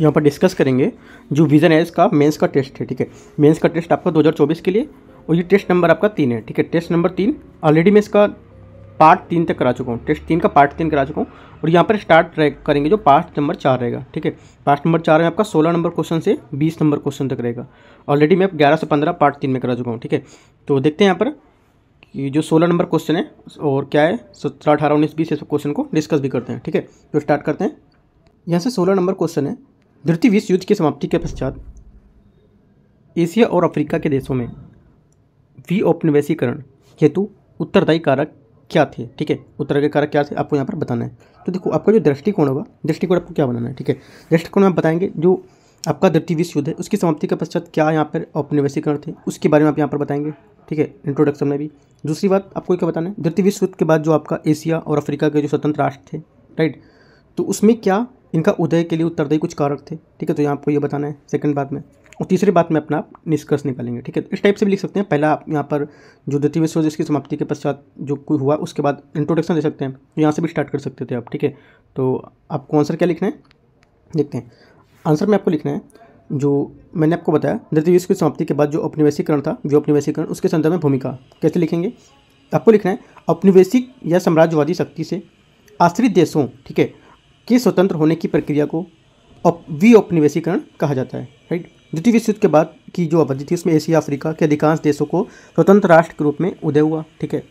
यहाँ पर डिस्कस करेंगे जो विजन है इसका मेंस का टेस्ट है ठीक है मेंस का टेस्ट आपका 2024 के लिए और ये टेस्ट नंबर आपका तीन है ठीक है टेस्ट नंबर तीन ऑलरेडी मैं इसका पार्ट तीन तक करा चुका हूँ टेस्ट तीन का पार्ट तीन करा चुका हूँ और यहाँ पर स्टार्ट करेंगे जो पार्ट नंबर चार रहेगा ठीक है पार्ट नंबर चार में आपका सोलह नंबर क्वेश्चन से बीस नंबर क्वेश्चन तक रहेगा ऑलरेडी मैं ग्यारह से पंद्रह पार्ट तीन में करा चुका हूँ ठीक है तो देखते हैं यहाँ पर ये जो सोलह नंबर क्वेश्चन है और क्या है सत्रह अठारह उन्नीस बीस ये सब क्वेश्चन को डिस्कस भी करते हैं ठीक है तो स्टार्ट करते हैं यहाँ से सोलह नंबर क्वेश्चन है द्वितीय विश्व युद्ध की समाप्ति के पश्चात एशिया और अफ्रीका के देशों में वी औपनिवेशीकरण हेतु उत्तरदायी कारक क्या थे ठीक है उत्तरदायी कारक क्या थे आपको यहाँ पर बताना है तो देखो आपका जो दृष्टिकोण होगा दृष्टिकोण आपको क्या बनाना है ठीक है दृष्टिकोण में आप बताएंगे जो आपका द्वितीय विश्व युद्ध है उसकी समाप्ति के पश्चात क्या यहाँ पर औपनिवेशीकरण थे उसके बारे में आप यहाँ पर बताएंगे ठीक है इंट्रोडक्शन में भी दूसरी बात आपको क्या बताना है द्वितीय विश्व युद्ध के बाद जो आपका एशिया और अफ्रीका के जो स्वतंत्र राष्ट्र थे राइट तो उसमें क्या इनका उदय के लिए उत्तरदायी कुछ कारक थे ठीक है तो यहाँ आपको ये बताना है सेकंड बात में और तीसरी बात में अपना आप निष्कर्ष निकालेंगे ठीक है तो इस टाइप से भी लिख सकते हैं पहला आप यहाँ पर जो द्वितीय विश्व जिसकी समाप्ति के पश्चात जो कोई हुआ उसके बाद इंट्रोडक्शन दे सकते हैं तो यहाँ से भी स्टार्ट कर सकते थे आप ठीक है तो आपको आंसर क्या लिखना है देखते हैं आंसर में आपको लिखना है जो मैंने आपको बताया द्वितीय विश्व की समाप्ति के बाद जो औपनिवेशीकरण था जो औपनिवेशीकरण उसके संदर्भ में भूमिका कैसे लिखेंगे आपको लिखना है औपनिवेशिक या साम्राज्यवादी शक्ति से आश्रित देशों ठीक है के स्वतंत्र होने की प्रक्रिया को औपनिवेशीकरण कहा जाता है राइट द्वितीय विश्व युद्ध के बाद की जो अवधि थी उसमें एशिया अफ्रीका के अधिकांश देशों को स्वतंत्र राष्ट्र के रूप में उदय हुआ ठीक है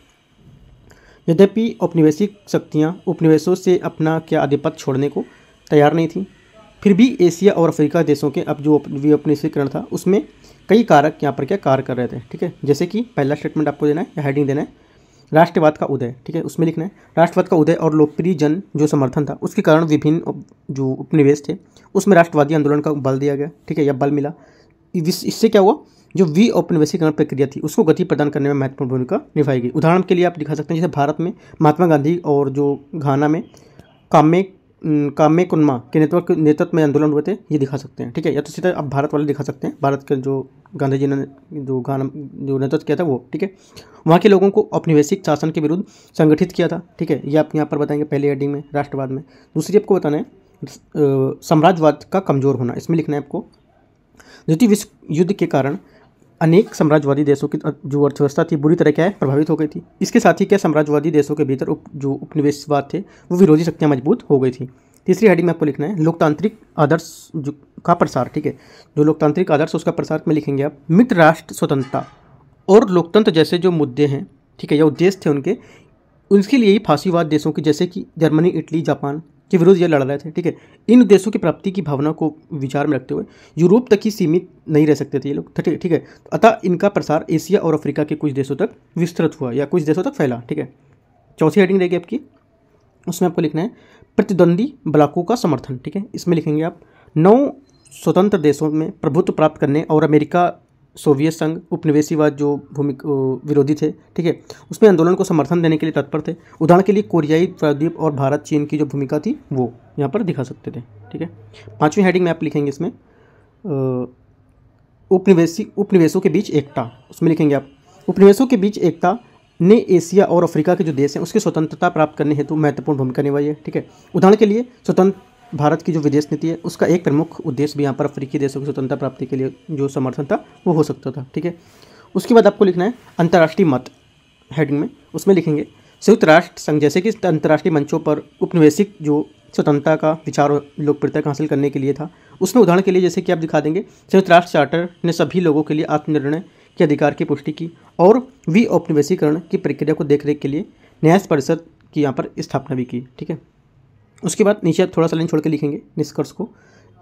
यद्यपि औपनिवेशिक शक्तियाँ उपनिवेशों से अपना क्या अधिपत्य छोड़ने को तैयार नहीं थी फिर भी एशिया और अफ्रीका देशों के अब जो औपनिवेशीकरण था उसमें कई कारक यहाँ पर क्या कार्य कर रहे थे ठीक है जैसे कि पहला स्टेटमेंट आपको देना है या हेडिंग देना है राष्ट्रवाद का उदय ठीक है उसमें लिखना है राष्ट्रवाद का उदय और लोकप्रिय जन जो समर्थन था उसके कारण विभिन्न जो उपनिवेश थे उसमें राष्ट्रवादी आंदोलन का बल दिया गया ठीक है या बल मिला इससे क्या हुआ जो वी औपनिवेशीकरण प्रक्रिया थी उसको गति प्रदान करने में महत्वपूर्ण भूमिका निभाई गई उदाहरण के लिए आप दिखा सकते हैं जैसे भारत में महात्मा गांधी और जो घाना में कामे कामे कुन्मा के नेतृत्व नेतृत्व में आंदोलन हुए थे ये दिखा सकते हैं ठीक है या तो सीधा आप भारत वाले दिखा सकते हैं भारत के जो गांधी जी ने जो गान जो नेतृत्व किया था वो ठीक है वहाँ के लोगों को औपनिवेशिक शासन के विरुद्ध संगठित किया था ठीक है ये आप यहाँ पर बताएंगे पहले हेडिंग में राष्ट्रवाद में दूसरी आपको बताना है साम्राज्यवाद का कमज़ोर होना इसमें लिखना है आपको द्वितीय विश्व युद्ध के कारण अनेक साम्राज्यवादी देशों की जो अर्थव्यवस्था थी बुरी तरह क्या है प्रभावित हो गई थी इसके साथ ही क्या साम्राज्यवादी देशों के भीतर उप, जो उपनिवेशवाद थे वो विरोधी शक्तियाँ मजबूत हो गई थी तीसरी हेडिंग में आपको लिखना है लोकतांत्रिक आदर्श जो का प्रसार ठीक है जो लोकतांत्रिक आदर्श उसका प्रसार में लिखेंगे आप मित्र राष्ट्र स्वतंत्रता और लोकतंत्र जैसे जो मुद्दे हैं ठीक है या उद्देश्य थे उनके उनके लिए ही फांसीवाद देशों की जैसे कि जर्मनी इटली जापान के विरुद्ध ये लड़ रहे थे ठीक है इन देशों की प्राप्ति की भावना को विचार में रखते हुए यूरोप तक ही सीमित नहीं रह सकते थे ये लोग ठीक है ठीक है अतः इनका प्रसार एशिया और अफ्रीका के कुछ देशों तक विस्तृत हुआ या कुछ देशों तक फैला ठीक है चौथी हेडिंग रहेगी आपकी उसमें आपको लिखना है प्रतिद्वंदी ब्लाकों का समर्थन ठीक है इसमें लिखेंगे आप नौ स्वतंत्र देशों में प्रभुत्व प्राप्त करने और अमेरिका सोवियत संघ उपनिवेशीवाद जो भूमि विरोधी थे ठीक है उसमें आंदोलन को समर्थन देने के लिए तत्पर थे उदाहरण के लिए कोरियाई प्रायद्वीप और भारत चीन की जो भूमिका थी वो यहाँ पर दिखा सकते थे ठीक है पाँचवीं हेडिंग में आप लिखेंगे इसमें उपनिवेशी उपनिवेशों के बीच एकता उसमें लिखेंगे आप उपनिवेशों के बीच एकता ने एशिया और अफ्रीका के जो देश हैं उसकी स्वतंत्रता प्राप्त करने हेतु महत्वपूर्ण भूमिका निभाई है ठीक है उदाहरण के लिए स्वतंत्र भारत की जो विदेश नीति है उसका एक प्रमुख उद्देश्य भी यहाँ पर अफ्रीकी देशों की स्वतंत्रता प्राप्ति के लिए जो समर्थन था वो हो सकता था ठीक है उसके बाद आपको लिखना है अंतर्राष्ट्रीय मत हेडिंग में उसमें लिखेंगे संयुक्त राष्ट्र संघ जैसे कि अंतर्राष्ट्रीय मंचों पर उपनिवेशिक जो स्वतंत्रता का विचार और लोकप्रियता हासिल करने के लिए था उसमें उदाहरण के लिए जैसे कि आप दिखा देंगे संयुक्त राष्ट्र चार्टर ने सभी लोगों के लिए आत्मनिर्णय के अधिकार की पुष्टि की और वी औपनिवेशीकरण की प्रक्रिया को देखरेख के लिए न्याय परिषद की यहाँ पर स्थापना भी की ठीक है उसके बाद नीचे थोड़ा सा लाइन छोड़ के लिखेंगे निष्कर्ष को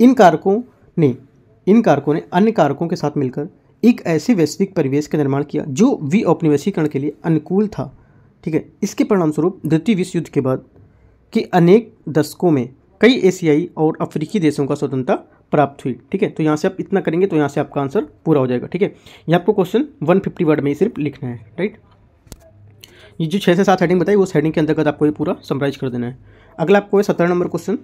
इन कारकों ने इन कारकों ने अन्य कारकों के साथ मिलकर एक ऐसे वैश्विक परिवेश का निर्माण किया जो वी औपनिवेशीकरण के लिए अनुकूल था ठीक है इसके परिणामस्वरूप द्वितीय विश्व युद्ध के बाद के अनेक दशकों में कई एशियाई और अफ्रीकी देशों का स्वतंत्रता प्राप्त हुई ठीक है तो यहाँ से आप इतना करेंगे तो यहाँ से आपका आंसर पूरा हो जाएगा ठीक है ये आपको क्वेश्चन वन फिफ्टी वर्ड में ही सिर्फ लिखना है राइट ये जो छः से सात हेडिंग बताई उस हेडिंग के अंतर्गत आपको ये पूरा समराइज कर देना है अगला आपको है सत्रह नंबर क्वेश्चन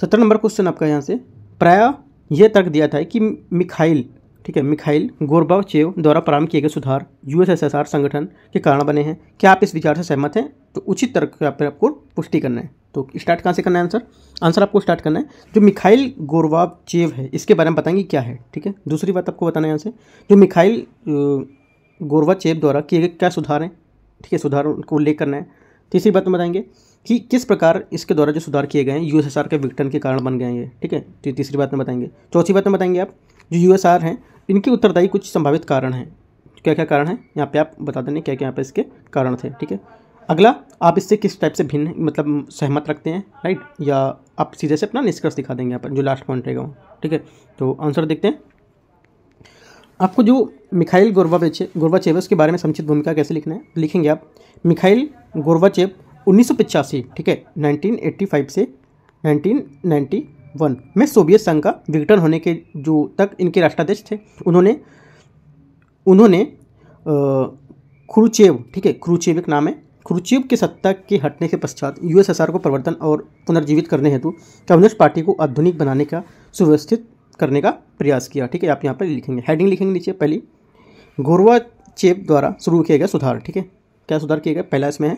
सत्रह नंबर क्वेश्चन आपका यहाँ से प्राय यह तर्क दिया था कि मिखाइल ठीक है मिखाइल चेव द्वारा प्रारंभ किए गए सुधार यूएसएसआर संगठन के कारण बने हैं क्या आप इस विचार से सहमत हैं तो उचित तर्क आपको पुष्टि करना है तो स्टार्ट कहाँ से करना है आंसर आंसर आपको स्टार्ट करना है जो मिखाइल चेव है इसके बारे में बताएंगे क्या है ठीक है दूसरी बात आपको बताना है यहाँ से जो मिखाइल चेव द्वारा किए गए क्या सुधार हैं ठीक है सुधार को उल्लेख करना है तीसरी बात में बताएंगे कि किस प्रकार इसके द्वारा जो सुधार किए गए हैं यूएसएसआर के विघटन के कारण बन गए ठीक है तो तीसरी बात में बताएंगे चौथी बात में बताएंगे आप जो यूएसआर हैं इनके उत्तरदायी कुछ संभावित कारण हैं क्या क्या कारण हैं यहाँ पे आप बता देंगे क्या क्या यहाँ पे इसके कारण थे ठीक है अगला आप इससे किस टाइप से भिन्न मतलब सहमत रखते हैं राइट या आप सीधे से अपना निष्कर्ष दिखा देंगे यहाँ पर जो लास्ट पॉइंट रहेगा वो ठीक है तो आंसर देखते हैं आपको जो मिखाइल गोरवाचे गोरवाचेव है उसके बारे में संक्षिप्त भूमिका कैसे लिखना है लिखेंगे आप मिखाइल गोरवाचेव उन्नीस ठीक है 1985 से 1991 में सोवियत संघ का विघटन होने के जो तक इनके राष्ट्राध्यक्ष थे उन्होंने उन्होंने क्रूचेव ठीक है क्रूचेव एक नाम है क्रूचेव के सत्ता के हटने के पश्चात यूएसएसआर को प्रवर्तन और पुनर्जीवित करने हेतु कम्युनिस्ट पार्टी को आधुनिक बनाने का सुव्यवस्थित करने का प्रयास किया ठीक है आप यहाँ पर लिखेंगे हेडिंग लिखेंगे नीचे पहली गोरवा चेप द्वारा शुरू किया गया सुधार ठीक है क्या सुधार किया गया पहला इसमें है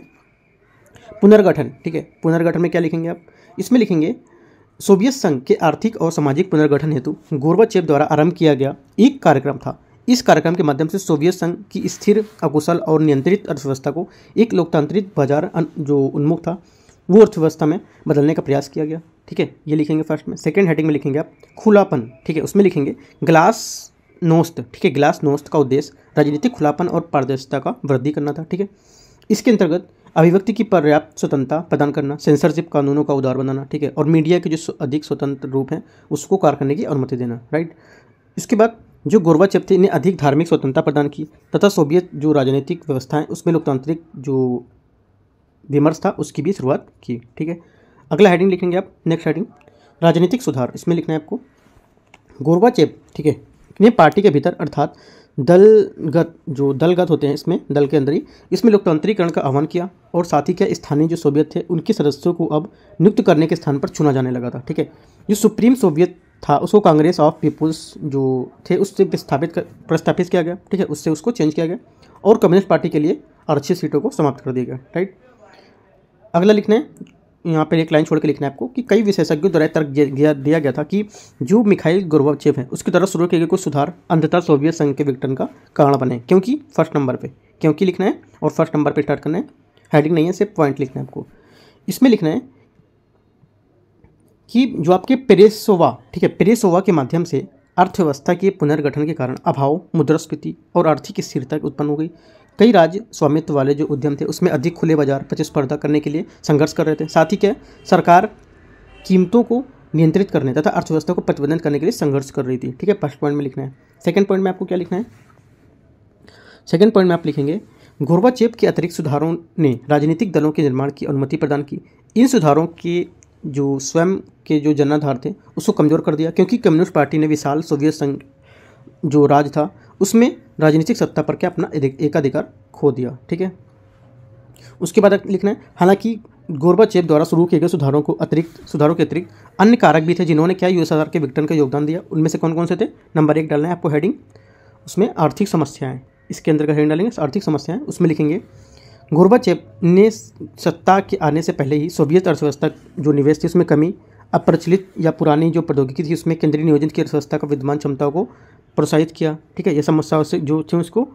पुनर्गठन ठीक है पुनर्गठन में क्या लिखेंगे आप इसमें लिखेंगे सोवियत संघ के आर्थिक और सामाजिक पुनर्गठन हेतु गोरवा चेप द्वारा आरंभ किया गया एक कार्यक्रम था इस कार्यक्रम के माध्यम से सोवियत संघ की स्थिर अकुशल और नियंत्रित अर्थव्यवस्था को एक लोकतांत्रिक बाजार जो उन्मुख था वो अर्थव्यवस्था में बदलने का प्रयास किया गया ठीक है ये लिखेंगे फर्स्ट में सेकेंड हेडिंग में लिखेंगे आप खुलापन ठीक है उसमें लिखेंगे ग्लास नोस्त ठीक है ग्लास नोस्त का उद्देश्य राजनीतिक खुलापन और पारदर्शिता का वृद्धि करना था ठीक है इसके अंतर्गत अभिव्यक्ति की पर्याप्त स्वतंत्रता प्रदान करना सेंसरशिप कानूनों का उदार बनाना ठीक है और मीडिया के जो अधिक स्वतंत्र रूप हैं उसको कार्य करने की अनुमति देना राइट इसके बाद जो चप थे इन्हें अधिक धार्मिक स्वतंत्रता प्रदान की तथा सोवियत जो राजनीतिक व्यवस्था है उसमें लोकतांत्रिक जो विमर्श था उसकी भी शुरुआत की ठीक है अगला हेडिंग लिखेंगे आप नेक्स्ट हेडिंग राजनीतिक सुधार इसमें लिखना है आपको गोरबाचेप ठीक है ने पार्टी के भीतर अर्थात दलगत जो दलगत होते हैं इसमें दल के अंदर ही इसमें लोकतंत्रीकरण का आह्वान किया और साथ ही क्या स्थानीय जो सोवियत थे उनके सदस्यों को अब नियुक्त करने के स्थान पर चुना जाने लगा था ठीक है जो सुप्रीम सोवियत था उसको कांग्रेस ऑफ पीपुल्स जो थे उससे स्थापित कर प्रस्थापित किया गया ठीक है उससे उसको चेंज किया गया और कम्युनिस्ट पार्टी के लिए आरक्षित सीटों को समाप्त कर दिया गया राइट अगला लिखना है यहाँ पर एक लाइन छोड़ के लिखना है आपको कि कई विशेषज्ञों द्वारा तर्क दिया गया था कि जो मिखाइल गुरवाचेव है उसकी तरह शुरू किए गए कुछ सुधार अंधता सोवियत संघ के विघटन का कारण बने क्योंकि फर्स्ट नंबर पर क्योंकि लिखना है और फर्स्ट नंबर पर स्टार्ट करना है हेडिंग नहीं है सिर्फ पॉइंट लिखना है आपको इसमें लिखना है कि जो आपके पेरेसोवा ठीक है पेरेसोवा के माध्यम से अर्थव्यवस्था के पुनर्गठन के कारण अभाव मुद्रास्फीति और आर्थिक स्थिरता उत्पन्न हो गई कई राज्य स्वामित्व वाले जो उद्यम थे उसमें अधिक खुले बाजार प्रतिस्पर्धा करने के लिए संघर्ष कर रहे थे साथ ही क्या सरकार कीमतों को नियंत्रित करने तथा अर्थव्यवस्था को प्रतिबंधित करने के लिए संघर्ष कर रही थी ठीक है फर्स्ट पॉइंट में लिखना है सेकेंड पॉइंट में आपको क्या लिखना है सेकेंड पॉइंट में आप लिखेंगे चेप के अतिरिक्त सुधारों ने राजनीतिक दलों के निर्माण की अनुमति प्रदान की इन सुधारों के जो स्वयं के जो जनाधार थे उसको कमज़ोर कर दिया क्योंकि कम्युनिस्ट पार्टी ने विशाल सोवियत संघ जो राज था उसमें राजनीतिक सत्ता पर क्या अपना एकाधिकार खो दिया ठीक है उसके बाद लिखना है हालांकि गोरबाचेव द्वारा शुरू किए गए सुधारों को अतिरिक्त सुधारों के अतिरिक्त अन्य कारक भी थे जिन्होंने क्या यूएसएसआर के विघटन का योगदान दिया उनमें से कौन कौन से थे नंबर एक डालना है आपको हेडिंग उसमें आर्थिक समस्याएं इसके अंदर का हेडिंग डालेंगे आर्थिक समस्याएं उसमें लिखेंगे गोरबाचेव ने सत्ता के आने से पहले ही सोवियत अर्थव्यवस्था जो निवेश थी उसमें कमी अप्रचलित या पुरानी जो प्रौद्योगिकी थी उसमें केंद्रीय नियोजन की अर्थव्यवस्था का विद्यमान क्षमताओं को प्रोत्साहित किया ठीक है यह समस्याओं से जो थी उसको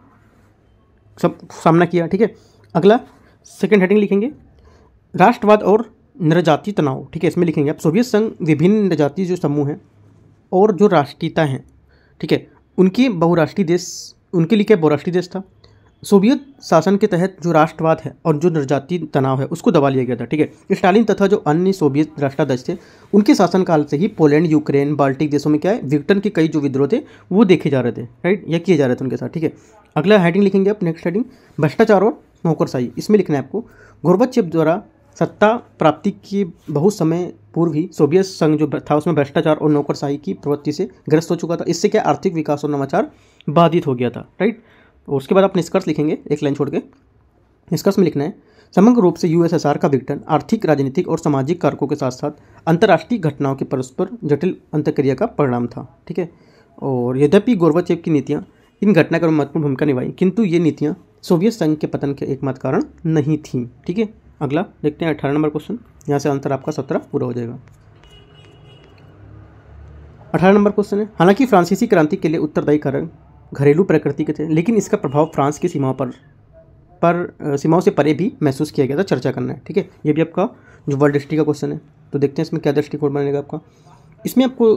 सब सामना किया ठीक है अगला सेकेंड हेडिंग लिखेंगे राष्ट्रवाद और निरजाति तनाव ठीक है इसमें लिखेंगे आप सोवियत संघ विभिन्न निरजाति जो समूह हैं और जो राष्ट्रीयता हैं ठीक है उनकी बहुराष्ट्रीय देश उनके लिए क्या बहुराष्ट्रीय देश था सोवियत शासन के तहत जो राष्ट्रवाद है और जो निर्जाति तनाव है उसको दबा लिया गया था ठीक है स्टालिन तथा जो अन्य सोवियत राष्ट्राध्यक्ष थे उनके शासनकाल से ही पोलैंड यूक्रेन बाल्टिक देशों में क्या है विक्टन के कई जो विद्रोह थे वो देखे जा रहे थे राइट या किए जा रहे थे उनके साथ ठीक है अगला हेडिंग लिखेंगे आप नेक्स्ट हेडिंग भ्रष्टाचार और नौकरशाही इसमें लिखना है आपको गोरबचेप द्वारा सत्ता प्राप्ति के बहुत समय पूर्व ही सोवियत संघ जो था उसमें भ्रष्टाचार और नौकरशाही की प्रवृत्ति से ग्रस्त हो चुका था इससे क्या आर्थिक विकास और नवाचार बाधित हो गया था राइट और उसके बाद आप निष्कर्ष लिखेंगे एक लाइन छोड़ के निष्कर्ष में लिखना है समग्र रूप से यूएसएसआर का विघटन आर्थिक राजनीतिक और सामाजिक कारकों के साथ साथ अंतर्राष्ट्रीय घटनाओं के परस्पर जटिल अंतक्रिया का परिणाम था ठीक है और यद्यपि गोरबाचेव की नीतियाँ इन घटनाक्रम में महत्वपूर्ण भूमिका निभाई किंतु ये नीतियाँ सोवियत संघ के पतन के एकमात्र कारण नहीं थी ठीक है अगला देखते हैं अठारह नंबर क्वेश्चन यहाँ से आंसर आपका सत्रह पूरा हो जाएगा अठारह नंबर क्वेश्चन है हालांकि फ्रांसीसी क्रांति के लिए उत्तरदायी कारण घरेलू प्रकृति के थे लेकिन इसका प्रभाव फ्रांस की सीमाओं पर पर सीमाओं से परे भी महसूस किया गया था चर्चा करना है ठीक है ये भी आपका जो वर्ल्ड हिस्ट्री का क्वेश्चन है तो देखते हैं इसमें क्या दृष्टिकोण बनेगा आपका इसमें आपको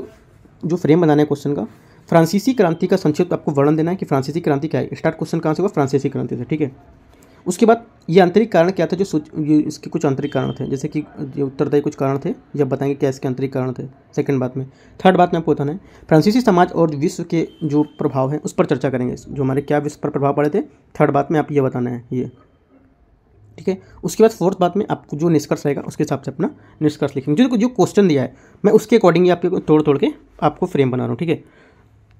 जो फ्रेम बनाना है क्वेश्चन का फ्रांसीसी क्रांति का संक्षिप्त आपको वर्णन देना है कि फ्रांसीसी क्रांति क्या है स्टार्ट क्वेश्चन कहाँ से हुआ फ्रांसीसी क्रांति से ठीक है उसके बाद ये आंतरिक कारण क्या था जो सोच इसके कुछ आंतरिक कारण थे जैसे कि उत्तरदायी कुछ कारण थे जब बताएंगे क्या इसके आंतरिक कारण थे सेकंड बात में थर्ड बात में आपको बताना है फ्रांसीसी समाज और विश्व के जो प्रभाव हैं उस पर चर्चा करेंगे जो हमारे क्या विश्व पर प्रभाव पड़े थे थर्ड बात में आप ये बताना है ये ठीक है उसके बाद फोर्थ बात में आपको जो निष्कर्ष रहेगा उसके हिसाब से अपना निष्कर्ष लिखेंगे जो जो क्वेश्चन दिया है मैं उसके अकॉर्डिंग आपके तोड़ तोड़ के आपको फ्रेम बना रहा हूँ ठीक है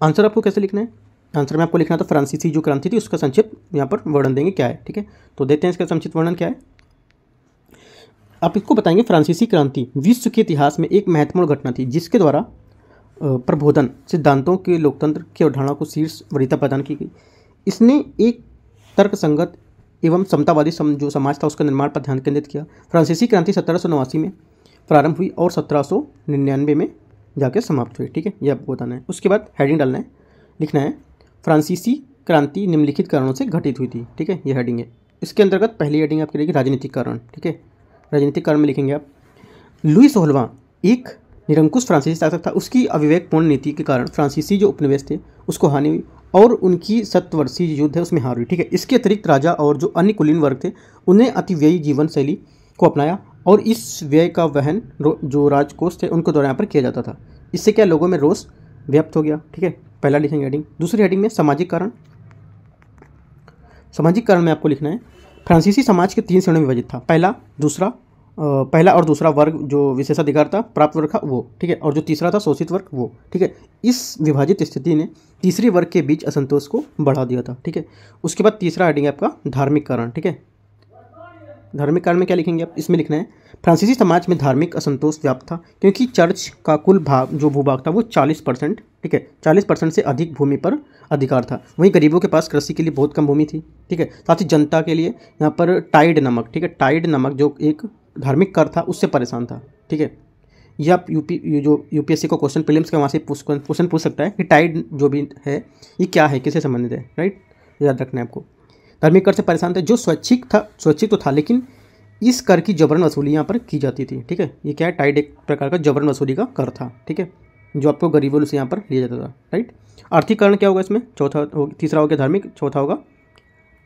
आंसर आपको कैसे लिखना है आंसर में आपको लिखना था फ्रांसीसी जो क्रांति थी उसका संक्षिप्त यहाँ पर वर्णन देंगे क्या है ठीक है तो देते हैं इसका संक्षिप्त वर्णन क्या है आप इसको बताएंगे फ्रांसीसी क्रांति विश्व के इतिहास में एक महत्वपूर्ण घटना थी जिसके द्वारा प्रबोधन सिद्धांतों के लोकतंत्र की अवधारणा को शीर्ष वरीयता प्रदान की गई इसने एक तर्कसंगत एवं समतावादी सम, जो समाज था उसका निर्माण पर ध्यान केंद्रित किया फ्रांसीसी क्रांति सत्रह में प्रारंभ हुई और सत्रह में जाकर समाप्त हुई ठीक है ये आपको बताना है उसके बाद हेडिंग डालना है लिखना है फ्रांसीसी क्रांति निम्नलिखित कारणों से घटित हुई थी ठीक है यह हेडिंग है इसके अंतर्गत पहली हेडिंग आपकी रहेगी राजनीतिक कारण ठीक है राजनीतिक कारण में लिखेंगे आप लुई सोहलवा एक निरंकुश फ्रांसीसी शासक था उसकी अविवेकपूर्ण नीति के कारण फ्रांसीसी जो उपनिवेश थे उसको हानि हुई और उनकी शतवर्षीय युद्ध है उसमें हार हुई ठीक है इसके अतिरिक्त राजा और जो अन्य कुलीन वर्ग थे उन्हें अतिव्ययी जीवन शैली को अपनाया और इस व्यय का वहन जो राजकोष थे उनको द्वारा यहाँ पर किया जाता था इससे क्या लोगों में रोष व्याप्त हो गया ठीक है पहला लिखेंगे हेडिंग दूसरी हेडिंग में सामाजिक कारण सामाजिक कारण में आपको लिखना है फ्रांसीसी समाज के तीन श्रेणी में विभाजित था पहला दूसरा पहला और दूसरा वर्ग जो विशेषाधिकार था प्राप्त वर्ग था वो ठीक है और जो तीसरा था शोषित वर्ग वो ठीक है इस विभाजित स्थिति ने तीसरे वर्ग के बीच असंतोष को बढ़ा दिया था ठीक है उसके बाद तीसरा हेडिंग आपका धार्मिक कारण ठीक है धार्मिक कारण में क्या लिखेंगे आप इसमें लिखना है फ्रांसीसी समाज में धार्मिक असंतोष व्याप्त था क्योंकि चर्च का कुल भाग जो भूभाग था वो 40 परसेंट ठीक है 40 परसेंट से अधिक भूमि पर अधिकार था वहीं गरीबों के पास कृषि के लिए बहुत कम भूमि थी ठीक है साथ ही जनता के लिए यहाँ पर टाइड नमक ठीक है टाइड नमक जो एक धार्मिक कर था उससे परेशान था ठीक है या आप यूपी जो यूपीएससी का क्वेश्चन प्रिलिम्स का वहाँ से क्वेश्चन पूछ सकता है कि टाइड जो भी है ये क्या है किसे संबंधित है राइट याद रखना है आपको धार्मिक कर से परेशान थे जो स्वैच्छिक था स्वैच्छिक तो था लेकिन इस कर की जबरन वसूली यहाँ पर की जाती थी ठीक है ये क्या है टाइड एक प्रकार का जबरन वसूली का कर था ठीक है जो आपको गरीबों से यहाँ पर लिया जाता था राइट आर्थिक कारण क्या होगा इसमें चौथा हो तीसरा हो गया धार्मिक चौथा होगा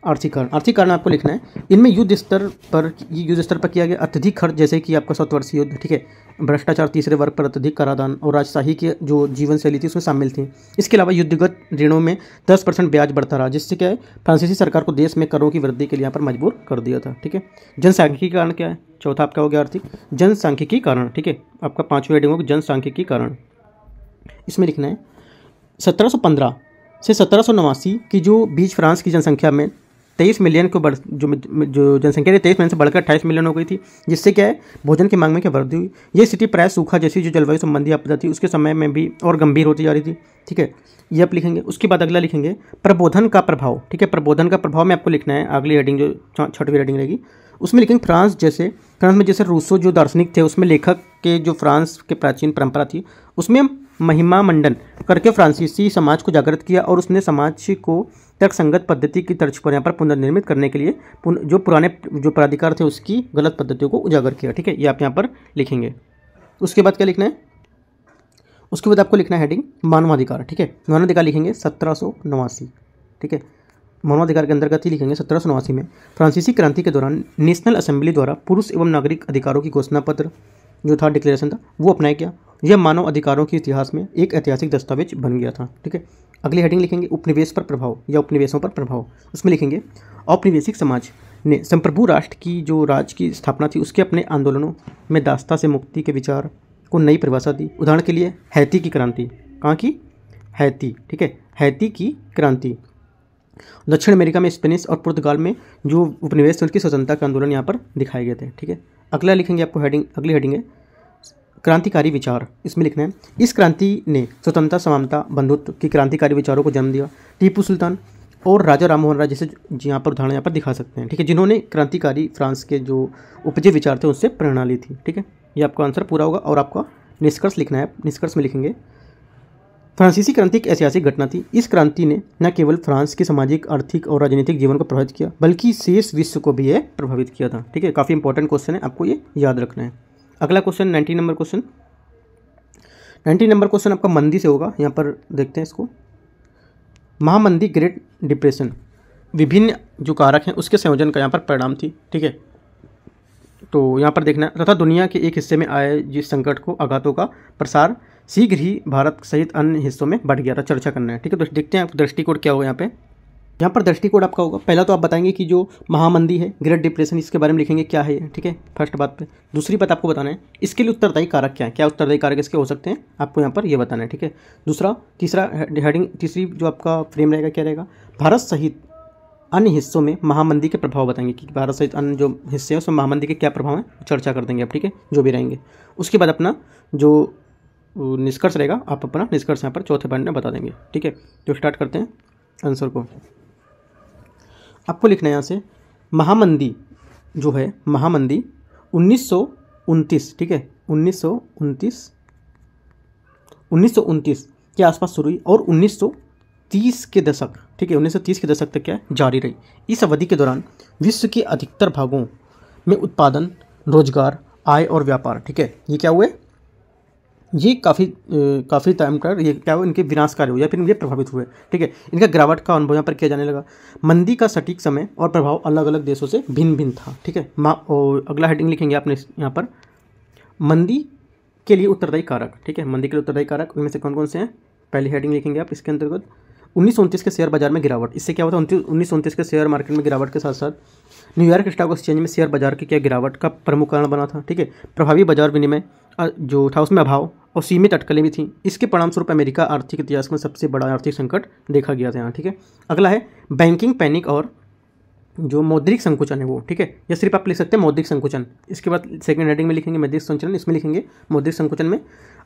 आर्थिकरण आर्थिकरण आपको लिखना है इनमें युद्ध स्तर पर युद्ध स्तर पर किया गया अत्यधिक खर्च जैसे कि आपका सतवर्षीय युद्ध ठीक है भ्रष्टाचार तीसरे वर्ग पर अत्यधिक करादान और राजशाही के जो जीवन शैली थी उसमें शामिल थी इसके अलावा युद्धगत ऋणों में दस परसेंट ब्याज बढ़ता रहा जिससे क्या है फ्रांसीसी सरकार को देश में करों की वृद्धि के लिए यहाँ पर मजबूर कर दिया था ठीक है जनसांख्यिकी कारण क्या है चौथा आपका हो गया आर्थिक जनसांख्यिकी कारण ठीक है आपका पाँचवें हेडिंग होगा जनसांख्यिकी कारण इसमें लिखना है सत्रह से सत्रह की जो बीच फ्रांस की जनसंख्या में तेईस मिलियन को बढ़ जो जो जनसंख्या थी तेईस मिलियन से बढ़कर अट्ठाईस मिलियन हो गई थी जिससे क्या है भोजन की मांग में क्या वृद्धि हुई ये स्थिति प्राय सूखा जैसी जो जलवायु संबंधी आपदा थी उसके समय में भी और गंभीर होती जा रही थी ठीक है ये आप लिखेंगे उसके बाद अगला लिखेंगे प्रबोधन का प्रभाव ठीक है प्रबोधन का प्रभाव में आपको लिखना है अगली रेडिंग जो छठवीं रेडिंग रहेगी उसमें लिखेंगे फ्रांस जैसे फ्रांस में जैसे रूसो जो दार्शनिक थे उसमें लेखक के जो फ्रांस के प्राचीन परंपरा थी उसमें महिमा मंडन करके फ्रांसीसी समाज को जागृत किया और उसने समाज को तर्कसंगत पद्धति की तर्ज पर यहाँ पर पुनर्निर्मित करने के लिए जो पुराने जो प्राधिकार थे उसकी गलत पद्धतियों को उजागर किया ठीक है ये आप यहाँ पर लिखेंगे उसके बाद क्या लिखना है उसके बाद आपको लिखना है हेडिंग मानवाधिकार ठीक है मानवाधिकार लिखेंगे सत्रह ठीक है मानवाधिकार के अंतर्गत ही लिखेंगे सत्रह में फ्रांसीसी क्रांति के दौरान नेशनल असेंबली द्वारा पुरुष एवं नागरिक अधिकारों की घोषणा पत्र जो था डिक्लेरेशन था वो अपनाया गया यह मानव अधिकारों के इतिहास में एक ऐतिहासिक दस्तावेज बन गया था ठीक है अगली हेडिंग लिखेंगे उपनिवेश पर प्रभाव या उपनिवेशों पर प्रभाव उसमें लिखेंगे औपनिवेशिक समाज ने संप्रभु राष्ट्र की जो राज की स्थापना थी उसके अपने आंदोलनों में दास्ता से मुक्ति के विचार को नई परिभाषा दी उदाहरण के लिए हैती की क्रांति कहाँ की हैती ठीक है हैती की क्रांति दक्षिण अमेरिका में स्पेनिश और पुर्तगाल में जो उपनिवेश थे उनकी स्वतंत्रता का आंदोलन यहाँ पर दिखाए गए थे ठीक है अगला लिखेंगे आपको हेडिंग अगली हेडिंग है क्रांतिकारी विचार इसमें लिखना है इस क्रांति ने स्वतंत्रता समानता बंधुत्व की क्रांतिकारी विचारों को जन्म दिया टीपू सुल्तान और राजा राम मोहन राय जैसे यहाँ पर उदाहरण यहाँ पर दिखा सकते हैं ठीक है जिन्होंने क्रांतिकारी फ्रांस के जो उपजे विचार थे उससे प्रेरणा ली थी ठीक है ये आपका आंसर पूरा होगा और आपका निष्कर्ष लिखना है निष्कर्ष में लिखेंगे फ्रांसीसी क्रांति एक ऐतिहासिक घटना थी इस क्रांति ने न केवल फ्रांस के सामाजिक आर्थिक और राजनीतिक जीवन को प्रभावित किया बल्कि शेष विश्व को भी यह प्रभावित किया था ठीक है काफ़ी इंपॉर्टेंट क्वेश्चन है आपको ये याद रखना है अगला question nineteen number question nineteen number question आपका मंदी से होगा यहाँ पर देखते हैं इसको महामंदी ग्रेट डिप्रेशन विभिन्न जो कारक हैं उसके संयोजन का यहाँ पर परिणाम थी ठीक है तो यहाँ पर देखना तथा दुनिया के एक हिस्से में आए जिस संकट को आघातों का प्रसार शीघ्र ही भारत सहित अन्य हिस्सों में बढ़ गया था चर्चा करना है ठीक है तो देखते हैं दृष्टिकोण क्या होगा यहाँ पे यहाँ पर दृष्टिकोण आपका होगा पहला तो आप बताएंगे कि जो महामंदी है ग्रेट डिप्रेशन इसके बारे में लिखेंगे क्या है ठीक है फर्स्ट बात पे दूसरी बात आपको बताना है इसके लिए उत्तरदायी कारक क्या है क्या उत्तरदायी कारक इसके हो सकते हैं आपको यहाँ पर ये यह बताना है ठीक है दूसरा तीसरा हेडिंग तीसरी जो आपका फ्रेम रहेगा क्या रहेगा भारत सहित अन्य हिस्सों में महामंदी के प्रभाव बताएंगे कि भारत सहित अन्य जो हिस्से हैं उसमें महामंदी के क्या प्रभाव हैं चर्चा कर देंगे आप ठीक है जो भी रहेंगे उसके बाद अपना जो निष्कर्ष रहेगा आप अपना निष्कर्ष यहाँ पर चौथे पॉइंट में बता देंगे ठीक है तो स्टार्ट करते हैं आंसर को आपको लिखना है यहाँ से महामंदी जो है महामंदी उन्नीस ठीक है उन्नीस सौ उन्नीस के आसपास शुरू हुई और 1930 के दशक ठीक है 1930 के दशक तक क्या जारी रही इस अवधि के दौरान विश्व के अधिकतर भागों में उत्पादन रोजगार आय और व्यापार ठीक है ये क्या हुए ये काफ़ी काफ़ी टाइम का ये क्या हुआ इनके विनाशकारी हुए या फिर ये प्रभावित हुए ठीक है इनका गिरावट का अनुभव यहाँ पर किया जाने लगा मंदी का सटीक समय और प्रभाव अलग अलग देशों से भिन्न भिन्न था ठीक है माँ और अगला हेडिंग लिखेंगे आपने यहाँ पर मंदी के लिए उत्तरदायी कारक ठीक है मंदी के लिए उत्तरदायी कारक उनमें से कौन कौन से हैं पहली हेडिंग लिखेंगे आप इसके अंतर्गत उन्नीस उनतीस के शेयर बाजार में गिरावट इससे क्या होता है उन्नीस उनतीस के शेयर मार्केट में गिरावट के साथ साथ न्यूयॉर्क स्टॉक एक्सचेंज में शेयर बाजार की क्या गिरावट का प्रमुख कारण बना था ठीक है प्रभावी बाजार विनिमय जो था उसमें अभाव और सीमित अटकलें भी थीं इसके परिणामस्वरूप अमेरिका आर्थिक इतिहास में सबसे बड़ा आर्थिक संकट देखा गया था यहाँ ठीक है अगला है बैंकिंग पैनिक और जो मौद्रिक संकुचन है वो ठीक है या सिर्फ आप लिख सकते हैं मौद्रिक संकुचन इसके बाद सेकंड हेडिंग में लिखेंगे मौद्रिक संचलन इसमें लिखेंगे मौद्रिक संकुचन में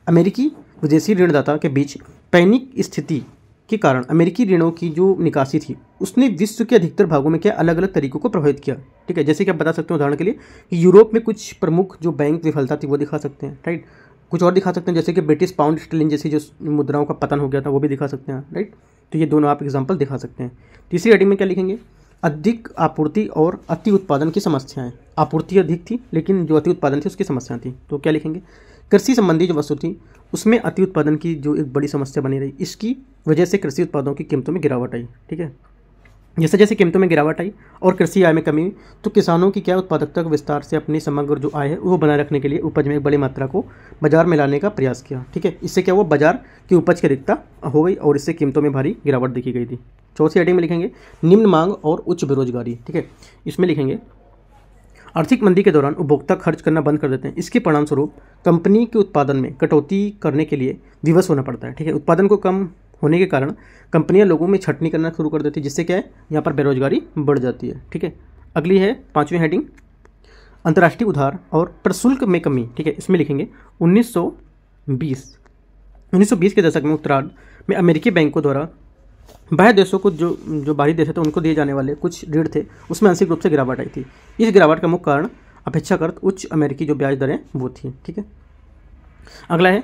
अमेरिकी विदेशी ऋणदाता के बीच पैनिक स्थिति के कारण अमेरिकी ऋणों की जो निकासी थी उसने विश्व के अधिकतर भागों में क्या अलग अलग तरीकों को प्रभावित किया ठीक है जैसे कि आप बता सकते हैं उदाहरण के लिए कि यूरोप में कुछ प्रमुख जो बैंक विफलता थी वो दिखा सकते हैं राइट कुछ और दिखा सकते हैं जैसे कि ब्रिटिश पाउंड स्टर्लिंग जैसी जो मुद्राओं का पतन हो गया था वो भी दिखा सकते हैं राइट तो ये दोनों आप एग्जाम्पल दिखा सकते हैं तीसरी हेडिंग में क्या लिखेंगे अधिक आपूर्ति और अति उत्पादन की समस्याएं आपूर्ति अधिक थी लेकिन जो अति उत्पादन थी उसकी समस्याएं थी तो क्या लिखेंगे कृषि संबंधी जो वस्तु थी उसमें अति उत्पादन की जो एक बड़ी समस्या बनी रही इसकी वजह से कृषि उत्पादों की कीमतों में गिरावट आई ठीक है जैसे जैसे कीमतों में गिरावट आई और कृषि आय में कमी तो किसानों की क्या उत्पादकता का विस्तार से अपनी समग्र जो आय है वो बनाए रखने के लिए उपज में एक बड़ी मात्रा को बाजार में लाने का प्रयास किया ठीक है इससे क्या वो बाजार की उपज की अधिकता हो गई और इससे कीमतों में भारी गिरावट देखी गई थी चौथी हेडिंग में लिखेंगे निम्न मांग और उच्च बेरोजगारी ठीक है इसमें लिखेंगे आर्थिक मंदी के दौरान उपभोक्ता खर्च करना बंद कर देते हैं इसके परिणामस्वरूप कंपनी के उत्पादन में कटौती करने के लिए विवश होना पड़ता है ठीक है उत्पादन को कम होने के कारण कंपनियां लोगों में छटनी करना शुरू कर देती है जिससे क्या है यहाँ पर बेरोजगारी बढ़ जाती है ठीक है अगली है पाँचवीं हेडिंग अंतर्राष्ट्रीय उधार और प्रशुल्क में कमी ठीक है इसमें लिखेंगे 1920 1920 के दशक में उत्तराध में अमेरिकी बैंकों द्वारा बाह्य देशों को जो जो बाहरी देश थे तो उनको दिए जाने वाले कुछ ऋण थे उसमें आंशिक रूप से गिरावट आई थी इस गिरावट का मुख्य कारण अपेक्षाकृत उच्च अमेरिकी जो ब्याज दरें वो थी ठीक है अगला है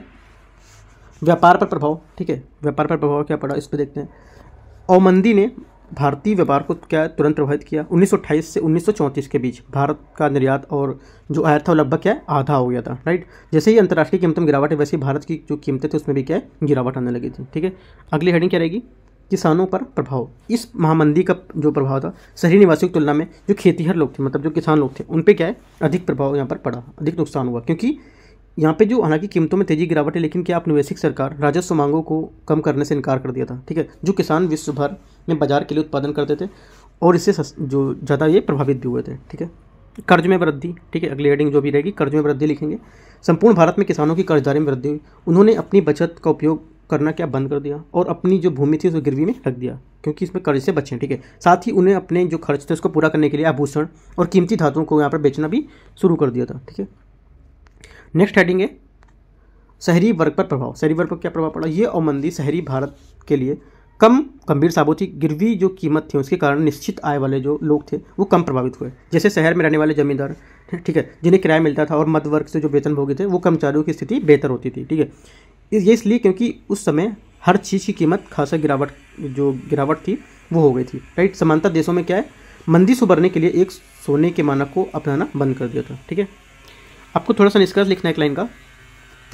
व्यापार पर प्रभाव ठीक है व्यापार पर प्रभाव क्या पड़ा इस पर देखते हैं अवमंदी ने भारतीय व्यापार को क्या तुरंत प्रभावित किया उन्नीस से उन्नीस के बीच भारत का निर्यात और जो आयात था लगभग क्या आधा हो गया था राइट जैसे ही अंतर्राष्ट्रीय कीमतों में गिरावट है वैसे ही भारत की जो कीमतें थी उसमें भी क्या गिरावट आने लगी थी ठीक है अगली हेडिंग क्या रहेगी किसानों पर प्रभाव इस महामंदी का जो प्रभाव था शहरी निवासियों की तुलना में जो खेतीहर लोग थे मतलब जो किसान लोग थे उन पर क्या है अधिक प्रभाव यहाँ पर पड़ा अधिक नुकसान हुआ क्योंकि यहाँ पे जो हालांकि कीमतों में तेजी गिरावट है लेकिन क्या आप निवेशिक सरकार राजस्व मांगों को कम करने से इनकार कर दिया था ठीक है जो किसान विश्व भर में बाजार के लिए उत्पादन करते थे और इससे जो ज़्यादा ये प्रभावित भी हुए थे ठीक है कर्ज में वृद्धि ठीक है अगली हेडिंग जो भी रहेगी कर्ज में वृद्धि लिखेंगे संपूर्ण भारत में किसानों की कर्जदारी में वृद्धि हुई उन्होंने अपनी बचत का उपयोग करना क्या बंद कर दिया और अपनी जो भूमि थी उसको गिरवी में रख दिया क्योंकि इसमें कर्ज से बचें ठीक है साथ ही उन्हें अपने जो खर्च थे उसको पूरा करने के लिए आभूषण और कीमती धातुओं को यहाँ पर बेचना भी शुरू कर दिया था ठीक है नेक्स्ट हेडिंग है शहरी वर्ग पर प्रभाव शहरी वर्ग पर क्या प्रभाव पड़ा ये अवमंदी शहरी भारत के लिए कम गंभीर साबुत थी गिरवी जो कीमत थी उसके कारण निश्चित आय वाले जो लोग थे वो कम प्रभावित हुए जैसे शहर में रहने वाले जमींदार ठीक है जिन्हें किराया मिलता था और मध्य वर्ग से जो वेतन भोगी थे वो कर्मचारियों की स्थिति बेहतर होती थी ठीक है ये इसलिए क्योंकि उस समय हर चीज़ की कीमत खासा गिरावट जो गिरावट थी वो हो गई थी राइट समानता देशों में क्या है मंदी सुबरने के लिए एक सोने के मानक को अपनाना बंद कर दिया था ठीक है आपको थोड़ा सा निष्कर्ष लिखना है एक लाइन का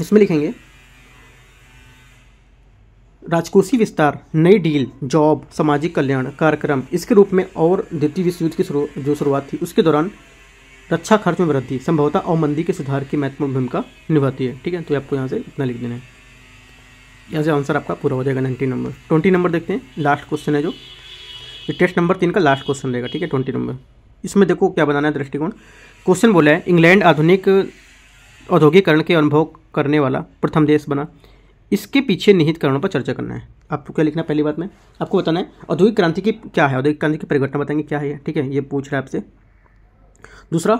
इसमें लिखेंगे राजकोषीय विस्तार नई डील जॉब सामाजिक कल्याण कार्यक्रम इसके रूप में और द्वितीय विश्व युद्ध की शुरू जो शुरुआत थी उसके दौरान रक्षा खर्च में वृद्धि संभवता और मंदी के सुधार की महत्वपूर्ण भूमिका निभाती है ठीक है तो आपको यहाँ से इतना लिख देना है यहाँ से आंसर आपका पूरा हो जाएगा नाइन्टी नंबर ट्वेंटी नंबर देखते हैं लास्ट क्वेश्चन है जो टेस्ट नंबर तीन का लास्ट क्वेश्चन रहेगा ठीक है ट्वेंटी नंबर इसमें देखो क्या बनाना है दृष्टिकोण क्वेश्चन बोला है इंग्लैंड आधुनिक औद्योगिकरण के अनुभव करने वाला प्रथम देश बना इसके पीछे निहित कारणों पर चर्चा करना है आपको क्या लिखना है पहली बात में आपको बताना है औद्योगिक क्रांति की क्या है औद्योगिक क्रांति की परिघटना बताएंगे क्या है ठीक है ये पूछ रहा है आपसे दूसरा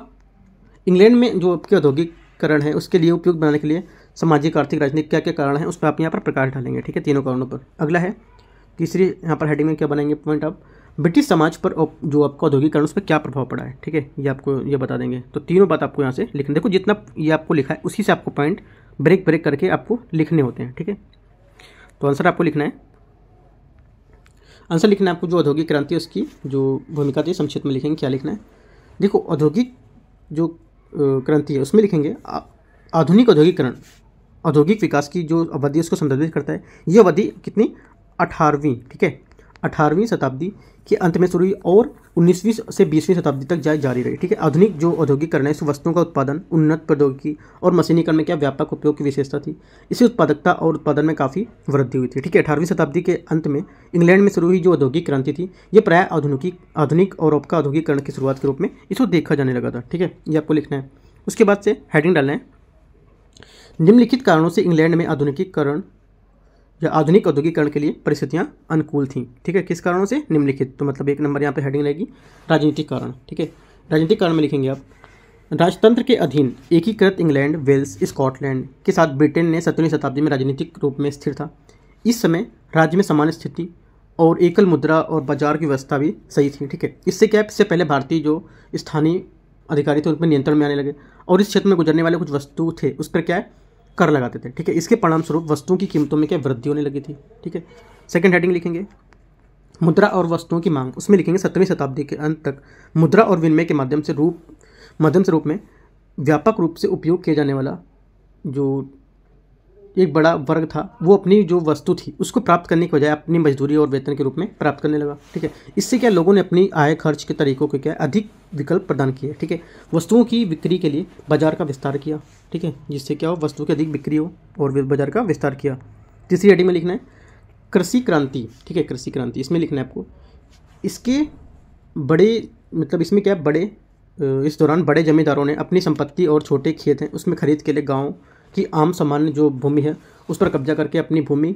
इंग्लैंड में जो आपके औद्योगिकरण है उसके लिए उपयुक्त बनाने के लिए सामाजिक आर्थिक राजनीतिक क्या क्या कारण है उस पर आप यहाँ पर प्रकाश डालेंगे ठीक है तीनों कारणों पर अगला है तीसरी यहाँ पर हेडिंग में क्या बनाएंगे पॉइंट आप ब्रिटिश समाज पर जो आपका औद्योगिकरण उस पर क्या प्रभाव पड़ा है ठीक है ये आपको ये बता देंगे तो तीनों बात आपको यहाँ से लिखने देखो जितना ये आपको लिखा है उसी से आपको पॉइंट ब्रेक ब्रेक करके आपको लिखने होते हैं ठीक है तो आंसर आपको लिखना है आंसर लिखना है आपको जो औद्योगिक क्रांति उसकी जो भूमिका थी संक्षिप्त में लिखेंगे क्या लिखना है देखो औद्योगिक जो क्रांति है उसमें लिखेंगे आधुनिक औद्योगिकरण औद्योगिक विकास की जो अवधि उसको संदर्भित करता है ये अवधि कितनी अठारहवीं ठीक है अठारहवीं शताब्दी के अंत में शुरू हुई और उन्नीसवीं से बीसवीं शताब्दी तक जाए जारी रही ठीक है आधुनिक जो औद्योगिकरण है इस वस्तुओं का उत्पादन उन्नत प्रौद्योगिकी और मशीनीकरण में क्या व्यापक उपयोग की विशेषता थी इसी उत्पादकता और उत्पादन में काफ़ी वृद्धि हुई थी ठीक है अठारहवीं शताब्दी के अंत में इंग्लैंड में शुरू हुई जो औद्योगिक क्रांति थी ये प्राय आधुनिकी आधुनिक और औपका औद्योगिकरण की शुरुआत के रूप में इसको देखा जाने लगा था ठीक है ये आपको लिखना है उसके बाद से हेडिंग डालना है निम्नलिखित कारणों से इंग्लैंड में आधुनिकीकरण या आधुनिक औद्योगिकरण के लिए परिस्थितियाँ अनुकूल थीं ठीक है किस कारणों से निम्नलिखित तो मतलब एक नंबर यहाँ पे हेडिंग रहेगी राजनीतिक कारण ठीक है राजनीतिक कारण में लिखेंगे आप राजतंत्र के अधीन एकीकृत इंग्लैंड वेल्स स्कॉटलैंड के साथ ब्रिटेन ने सत्रहवीं शताब्दी में राजनीतिक रूप में स्थिर था इस समय राज्य में सामान्य स्थिति और एकल मुद्रा और बाजार की व्यवस्था भी सही थी ठीक है इससे क्या इससे पहले भारतीय जो स्थानीय अधिकारी थे उन पर नियंत्रण में आने लगे और इस क्षेत्र में गुजरने वाले कुछ वस्तु थे उस पर क्या है कर लगाते थे ठीक है इसके परिणाम स्वरूप वस्तुओं की कीमतों में क्या वृद्धि होने लगी थी ठीक है सेकेंड हेडिंग लिखेंगे मुद्रा और वस्तुओं की मांग उसमें लिखेंगे सत्रहवीं शताब्दी के अंत तक मुद्रा और विनिमय के माध्यम से रूप माध्यम से रूप में व्यापक रूप से उपयोग किया जाने वाला जो एक बड़ा वर्ग था वो अपनी जो वस्तु थी उसको प्राप्त करने के बजाय अपनी मजदूरी और वेतन के रूप में प्राप्त करने लगा ठीक है इससे क्या लोगों ने अपनी आय खर्च के तरीकों के क्या अधिक विकल्प प्रदान किए ठीक है वस्तुओं की बिक्री के लिए बाजार का विस्तार किया ठीक है जिससे क्या हो वस्तुओं की अधिक बिक्री हो और बाजार का विस्तार किया तीसरी हेडिंग में लिखना है कृषि क्रांति ठीक है कृषि क्रांति इसमें लिखना है आपको इसके बड़े मतलब इसमें क्या बड़े इस दौरान बड़े जमींदारों ने अपनी संपत्ति और छोटे खेत हैं उसमें खरीद के लिए गाँव की आम सामान्य जो भूमि है उस पर कब्जा करके अपनी भूमि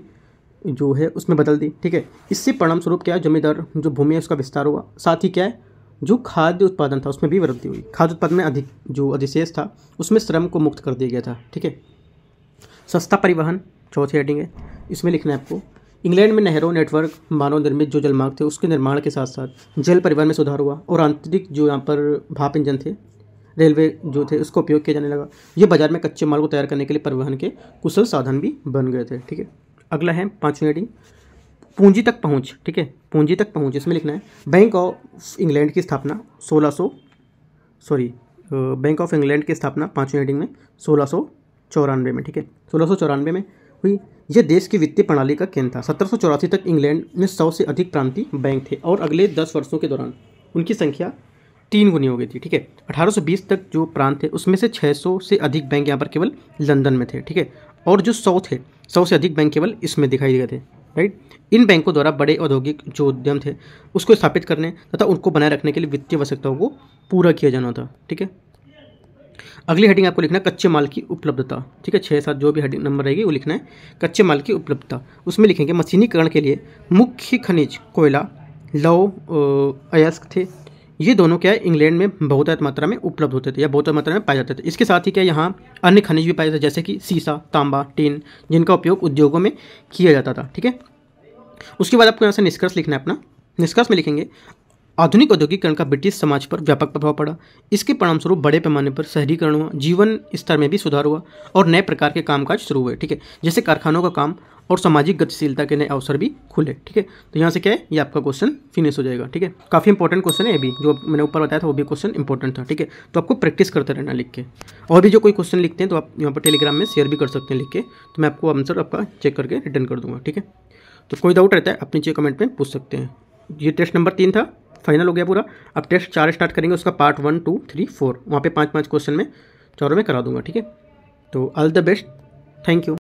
जो है उसमें बदल दी ठीक है इससे परिणाम स्वरूप क्या है जमींदार जो भूमि है उसका विस्तार हुआ साथ ही क्या है जो खाद्य उत्पादन था उसमें भी वृद्धि हुई खाद्य उत्पादन में अधिक जो अधिशेष था उसमें श्रम को मुक्त कर दिया गया था ठीक है सस्ता परिवहन चौथी हेडिंग है इसमें लिखना है आपको इंग्लैंड में नहरों नेटवर्क मानव निर्मित जो जलमार्ग थे उसके निर्माण के साथ साथ जल परिवहन में सुधार हुआ और आंतरिक जो यहाँ पर भाप इंजन थे रेलवे जो थे उसका उपयोग किया जाने लगा ये बाजार में कच्चे माल को तैयार करने के लिए परिवहन के कुशल साधन भी बन गए थे ठीक है अगला है पाँचवीं एडिंग पूंजी तक पहुंच ठीक है पूंजी तक पहुंच इसमें लिखना है बैंक ऑफ इंग्लैंड की स्थापना सौ सॉरी बैंक ऑफ इंग्लैंड की स्थापना पाँचवीं एडिंग में सोलह चौरानवे में ठीक है सोलह चौरानवे में हुई यह देश की वित्तीय प्रणाली का केंद्र था सत्रह तक इंग्लैंड में सौ से अधिक प्रांतीय बैंक थे और अगले दस वर्षों के दौरान उनकी संख्या तीन गुनी हो गई थी ठीक है 1820 तक जो प्रांत थे उसमें से 600 से अधिक बैंक यहाँ पर केवल लंदन में थे ठीक है और जो सौ थे सौ से अधिक बैंक केवल इसमें दिखाई दिए थे राइट इन बैंकों द्वारा बड़े औद्योगिक जो उद्यम थे उसको स्थापित करने तथा उनको बनाए रखने के लिए वित्तीय आवश्यकताओं को पूरा किया जाना था ठीक है अगली हेडिंग आपको लिखना है कच्चे माल की उपलब्धता ठीक है छः सात जो भी हेडिंग नंबर रहेगी वो लिखना है कच्चे माल की उपलब्धता उसमें लिखेंगे मशीनीकरण के लिए मुख्य खनिज कोयला लौ अयस्क थे ये दोनों क्या है इंग्लैंड में बहुत मात्रा में उपलब्ध होते थे या बहुत मात्रा में पाए जाते थे इसके साथ ही क्या यहाँ अन्य खनिज भी पाए जाते जैसे कि सीसा तांबा टीन जिनका उपयोग उद्योगों में किया जाता था ठीक है उसके बाद आपको यहाँ से निष्कर्ष लिखना है अपना निष्कर्ष में लिखेंगे आधुनिक औद्योगिकरण का ब्रिटिश समाज पर व्यापक प्रभाव पड़ा इसके परिणामस्वरूप बड़े पैमाने पर शहरीकरण हुआ जीवन स्तर में भी सुधार हुआ और नए प्रकार के कामकाज शुरू हुए ठीक है जैसे कारखानों का काम और सामाजिक गतिशीलता के नए अवसर भी खुले ठीक है तो यहाँ से क्या है ये आपका क्वेश्चन फिनिश हो जाएगा ठीक है काफ़ी इंपॉर्टेंट क्वेश्चन है ये भी जो मैंने ऊपर बताया था वो भी क्वेश्चन इंपॉर्टेंट था ठीक है तो आपको प्रैक्टिस करते रहना लिख के और भी जो कोई क्वेश्चन लिखते हैं तो आप यहाँ पर टेलीग्राम में शेयर भी कर सकते हैं लिख के तो मैं आपको आंसर आपका चेक करके रिटर्न कर दूंगा ठीक है तो कोई डाउट रहता है आप नीचे कमेंट में पूछ सकते हैं ये टेस्ट नंबर तीन था फाइनल हो गया पूरा अब टेस्ट चार स्टार्ट करेंगे उसका part one two three four वहाँ पे पाँच पाँच क्वेश्चन में चारों में करा दूंगा ठीक है तो all the best thank you